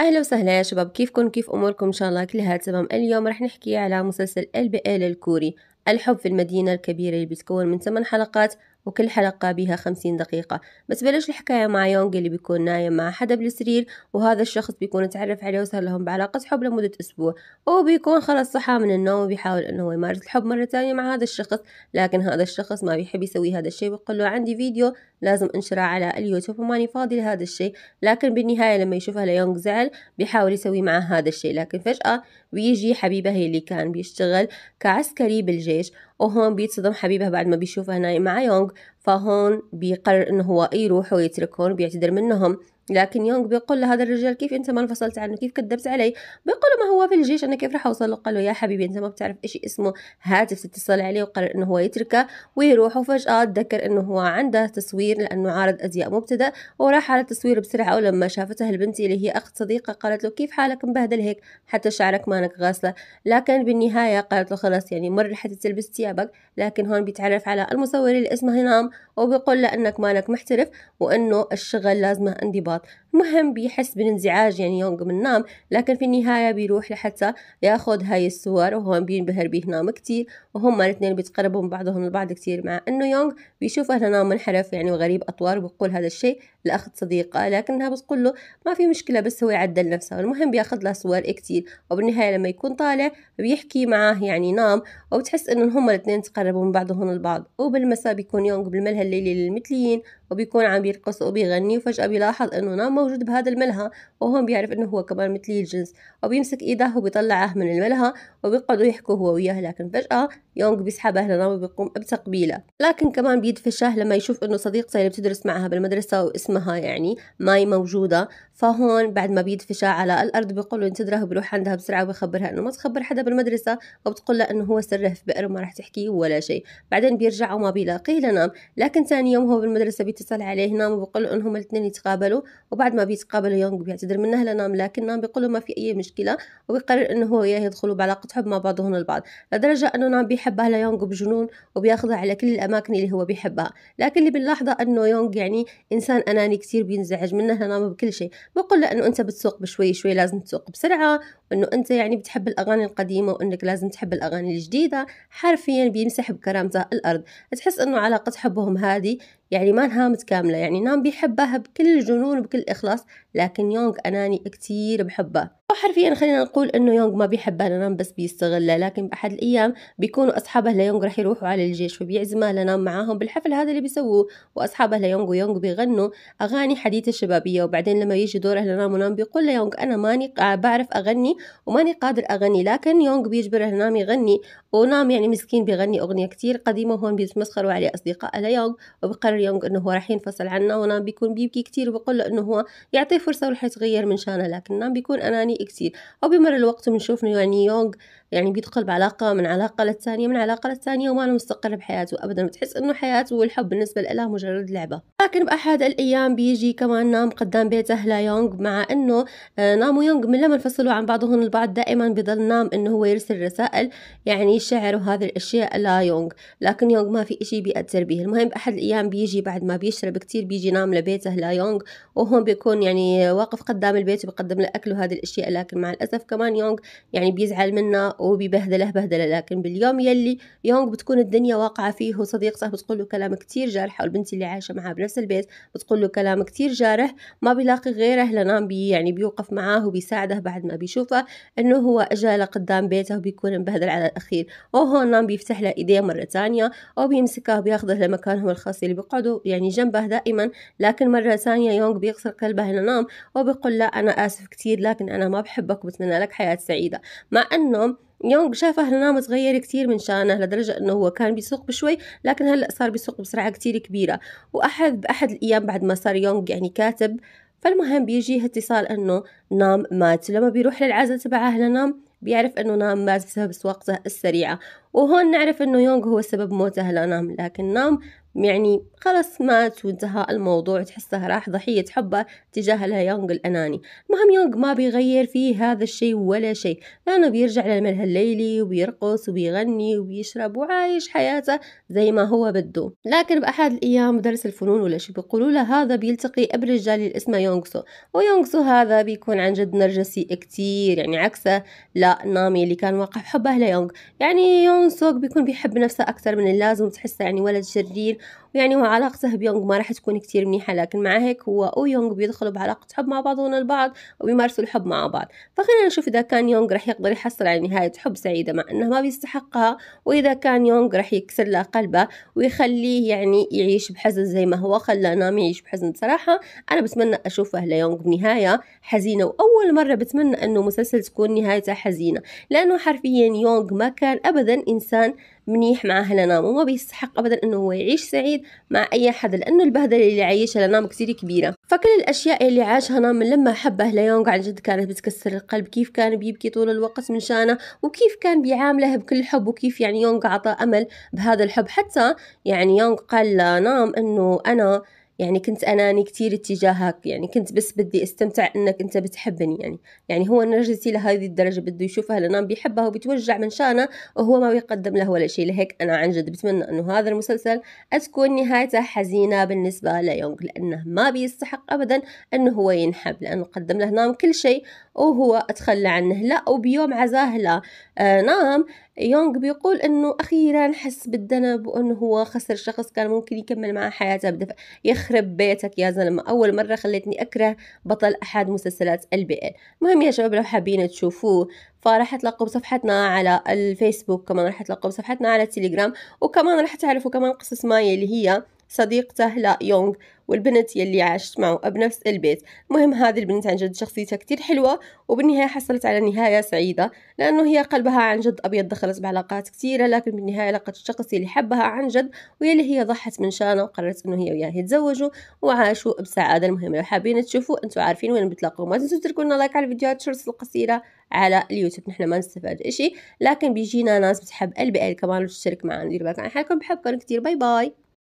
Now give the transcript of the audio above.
اهلا وسهلا يا شباب كيفكم كيف اموركم ان شاء الله كلها تمام اليوم رح نحكي على مسلسل ال الكوري الحب في المدينة الكبيرة اللي بتكون من 8 حلقات وكل حلقة بيها خمسين دقيقة بس بلش الحكاية مع يونغ اللي بيكون نايم مع حدا بالسرير وهذا الشخص بيكون تعرف عليه وصار لهم بعلاقة حب لمدة أسبوع وبيكون خلص صحى من النوم وبيحاول أنه يمارس الحب مرة تانية مع هذا الشخص لكن هذا الشخص ما بيحب يسوي هذا الشيء بيقول له عندي فيديو لازم انشرها على اليوتيوب وماني فاضي لهذا الشيء لكن بالنهاية لما يشوفها ليونغ زعل بيحاول يسوي معه هذا الشيء لكن فجأة بيجي حبيبه هي اللي كان بيشتغل كعسكري بالجيش وهون بيتصدم حبيبه بعد ما بيشوفها نايم مع يونغ فهون بيقرر انه هو يروح ويتركهم بيعتذر منهم لكن يونغ بيقول لهذا الرجال كيف انت ما انفصلت عنه كيف كذبت علي بيقول له ما هو في الجيش انا كيف راح اوصل له قال له يا حبيبي انت ما بتعرف ايش اسمه هاتف تتصل عليه وقرر انه هو يتركه ويروح وفجاه تذكر انه هو عنده تصوير لانه عارض ازياء مبتدا وراح على التصوير بسرعه ولما شافته البنت اللي هي اخت صديقه قالت له كيف حالك مبهدل هيك حتى شعرك مانك غاسله لكن بالنهايه قالت له خلاص يعني مر حتى تلبس ثيابك لكن هون بيتعرف على المصور اللي اسمه هنام وبيقول له انك مانك محترف وانه الشغل لازمه انضباط فقط المهم بيحس بالانزعاج يعني ينقم النام لكن في النهاية بيروح لحتى ياخذ هاي الصور وهون بينبهر به نام كتير وهم الاثنين بيتقربوا من بعضهم البعض كتير مع انه يونغ بيشوف اهلا نام منحرف يعني وغريب اطوار وبقول هذا الشيء لاخت صديقة لكنها بتقول له ما في مشكلة بس هو يعدل نفسه المهم بياخذ له صور كتير وبالنهاية لما يكون طالع بيحكي معاه يعني نام وبتحس انه هم الاثنين تقربوا من بعضهم البعض وبالمساء بيكون يونغ بالملهى الليلي للمثليين وبيكون عم بيرقص وبيغني وفجأة بيلاحظ انه القولونة موجود بهذا الملهى وهون بيعرف انه هو كمان مثلي الجنس وبيمسك ايده وبيطلعه من الملهى وبيقعدوا يحكوا هو وياه لكن فجأة يونغ بيسحبه لنا وبيقوم بتقبيله لكن كمان بيدفشه لما يشوف انه صديقته اللي بتدرس معها بالمدرسة واسمها يعني ماي موجودة فهون بعد ما بيدفشها على الارض بيقول له انتدره وبيروح عندها بسرعة وبخبرها انه ما تخبر حدا بالمدرسة وبتقول له انه هو سره في بئر وما راح تحكي ولا شيء بعدين بيرجع وما بيلاقيه لنام لكن ثاني يوم هو بالمدرسة بيتصل عليه نام وبقول له انهم الاثنين يتقابلوا وبعد ما بيتقابلوا يونغ بيعتذر منها لنام لكن نام بيقول ما في أي مشكلة وبيقرر إنه هو وياه يدخلوا بعلاقة حب مع بعضهن البعض لدرجة إنه نام بيحبها ليونغ بجنون وبياخذها على كل الأماكن اللي هو بيحبها لكن اللي بنلاحظه إنه يونغ يعني إنسان أناني كثير بينزعج منها لنام بكل شيء بقول له إنه أنت بتسوق بشوي شوي لازم تسوق بسرعة وإنه أنت يعني بتحب الأغاني القديمة وإنك لازم تحب الأغاني الجديدة حرفيا بيمسح بكرامته الأرض تحس إنه علاقة حبهم هذه يعني ما انها متكاملة يعني نام بيحبها بكل جنون وبكل إخلاص لكن يونغ أناني كتير بحبه حرفيا خلينا نقول انه يونغ ما بيحب لنام بس بيستغلها لكن باحد الايام بيكونوا اصحابه ليونغ رح يروحوا على الجيش وبيعزمها لنام معاهم بالحفل هذا اللي بيسووه واصحابه ليونغ ويونغ بيغنوا اغاني حديثه الشبابيه وبعدين لما يجي دوره لنام ونام بيقول ليونغ انا ماني بعرف اغني وماني قادر اغني لكن يونغ بيجبره نام يغني ونام يعني مسكين بيغني اغنيه كتير قديمه وهون بيتمسخروا عليه اصدقاء ليونغ وبقرر يونغ انه هو راح ينفصل عنه ونام بيكون بيبكي كتير وبقول له انه هو يعطيه فرصه وراح يتغير من شانه لكن نام بيكون اناني كتير او بمر الوقت بنشوف يعني يونغ يعني بيدخل بعلاقة من علاقة للثانية من علاقة للثانية وما أنا مستقر بحياته أبدا بتحس إنه حياته والحب بالنسبة لها مجرد لعبة لكن بأحد الأيام بيجي كمان نام قدام بيت أهلا يونغ مع إنه آه، نام يونغ من لما انفصلوا عن بعضهم البعض دائما بضل نام إنه هو يرسل رسائل يعني شعر وهذه الأشياء لا يونغ لكن يونغ ما في إشي بيأثر به المهم بأحد الأيام بيجي بعد ما بيشرب كتير بيجي نام لبيت أهلا يونغ وهون بيكون يعني واقف قدام البيت وبقدم له أكل وهذه الأشياء لكن مع الأسف كمان يونغ يعني بيزعل منه وببهدله بهدله لكن باليوم يلي يونغ بتكون الدنيا واقعه فيه وصديقته بتقول له كلام كتير جارح او البنت اللي عايشه معاه بنفس البيت بتقول له كلام كتير جارح ما بيلاقي غيره لنام بي يعني بيوقف معاه وبيساعده بعد ما بيشوفه انه هو اجى لقدام بيته وبيكون مبهدل على الاخير وهون نام بيفتح له ايديه مره ثانيه او بيمسكه وبياخذه لمكانهم الخاص اللي بيقعدوا يعني جنبه دائما لكن مره ثانيه يونغ بيكسر قلبه لنام وبيقول لا انا اسف كتير لكن انا ما بحبك وبتمنى لك حياه سعيده مع انه يونغ شاف أهل نام صغير كتير من شانه لدرجة أنه هو كان بيسوق بشوي لكن هلأ صار بيسوق بسرعة كتير كبيرة وأحد بأحد الأيام بعد ما صار يونغ يعني كاتب فالمهم بيجيه اتصال أنه نام مات لما بيروح للعزاء تبع أهل نام بيعرف أنه نام مات بسبب سواقته السريعة وهون نعرف انه يونغ هو سبب موته لنام لكن نام يعني خلص مات وانتهى الموضوع تحسه راح ضحية حبه تجاه يونغ الأناني المهم يونغ ما بيغير فيه هذا الشيء ولا شيء لأنه بيرجع للملهى الليلي وبيرقص وبيغني وبيشرب وعايش حياته زي ما هو بده لكن بأحد الأيام مدرس الفنون ولا شي بيقولوا له هذا بيلتقي برجال اللي اسمه يونغسو ويونغسو هذا بيكون عن جد نرجسي كتير يعني عكسه لا نامي اللي كان واقع حبه ليونغ يعني يونغ هون سوك بيكون بيحب نفسه أكثر من اللازم تحسه يعني ولد شرير يعني هو علاقته بيونغ ما راح تكون كتير منيحة لكن مع هيك هو أو يونغ بيدخلوا بعلاقة حب مع بعضهم البعض وبيمارسوا الحب مع بعض فخلينا نشوف إذا كان يونغ راح يقدر يحصل على نهاية حب سعيدة مع أنه ما بيستحقها وإذا كان يونغ راح يكسر له قلبه ويخليه يعني يعيش بحزن زي ما هو خلى نام يعيش بحزن بصراحة أنا بتمنى أشوفه ليونغ بنهاية حزينة وأول مرة بتمنى أنه مسلسل تكون نهايته حزينة لأنه حرفيا يونغ ما كان أبدا إنسان منيح مع نام وما بيستحق أبدا أنه هو يعيش سعيد مع أي حد لأنه البهدلة اللي عايشها لنام كثير كبيرة فكل الأشياء اللي عاشها نام من لما حبه ليونغ عن جد كانت بتكسر القلب كيف كان بيبكي طول الوقت من شانه وكيف كان بيعامله بكل حب وكيف يعني يونغ عطى أمل بهذا الحب حتى يعني يونغ قال لنام أنه أنا يعني كنت أناني يعني كتير اتجاهك يعني كنت بس بدي استمتع أنك أنت بتحبني يعني يعني هو نرجسي لهذه الدرجة بده يشوفها لأنه بيحبها وبتوجع من شانها وهو ما بيقدم له ولا شيء لهيك أنا عن جد بتمنى أنه هذا المسلسل تكون نهايته حزينة بالنسبة ليونغ لأنه ما بيستحق أبدا أنه هو ينحب لأنه قدم له نام كل شيء وهو أتخلى عنه لا وبيوم عزاه لا آه نام يونغ بيقول انه اخيرا حس بالذنب وانه هو خسر شخص كان ممكن يكمل معه حياته بدفع يخرب بيتك يا زلمه اول مره خلتني اكره بطل احد مسلسلات البي ال المهم يا شباب لو حابين تشوفوه فراح تلقوا بصفحتنا على الفيسبوك كمان راح تلقوا بصفحتنا على التليجرام وكمان راح تعرفوا كمان قصص ماي اللي هي صديقته لا يونغ والبنت يلي عاشت معه بنفس البيت المهم هذه البنت عن جد شخصيتها كتير حلوة وبالنهاية حصلت على نهاية سعيدة لأنه هي قلبها عن جد أبيض دخلت بعلاقات كثيرة لكن بالنهاية لقت الشخص اللي حبها عن جد ويلي هي ضحت من شانه وقررت إنه هي وياه يتزوجوا وعاشوا بسعادة المهمة لو حابين تشوفوا أنتم عارفين وين بتلاقوا ما تنسوا تتركوا لنا لايك على الفيديوهات شورتس القصيرة على اليوتيوب نحن ما نستفاد إشي لكن بيجينا ناس بتحب البي كمان وتشترك معنا ديروا بالكم عن حالكم بحبكم كتير باي باي